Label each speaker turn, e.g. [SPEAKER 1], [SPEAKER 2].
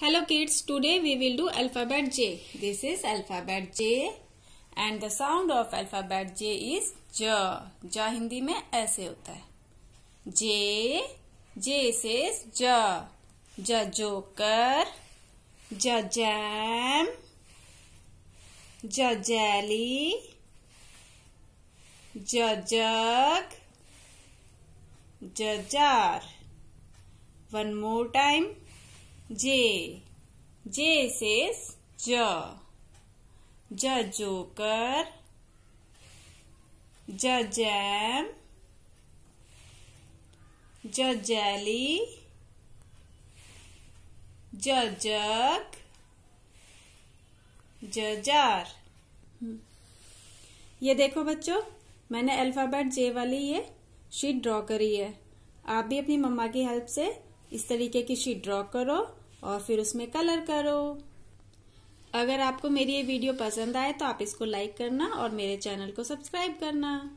[SPEAKER 1] Hello kids, today we will do alphabet J. This is alphabet J and the sound of alphabet J is J. J Hindi में ऐसे होता है J, J says J. J joker, J jam, J jelly, J jug, J jar. One more time. J J says J. J joker ज jam J Jelly. J Jug. J Jar. ये देखो बच्चों मैंने alphabet जे वाली ये sheet draw करी है आप भी अपनी मम्मा की हेल्प से इस तरीके की शीट ड्रॉ करो और फिर उसमें कलर करो अगर आपको मेरी ये वीडियो पसंद आए तो आप इसको लाइक करना और मेरे चैनल को सब्सक्राइब करना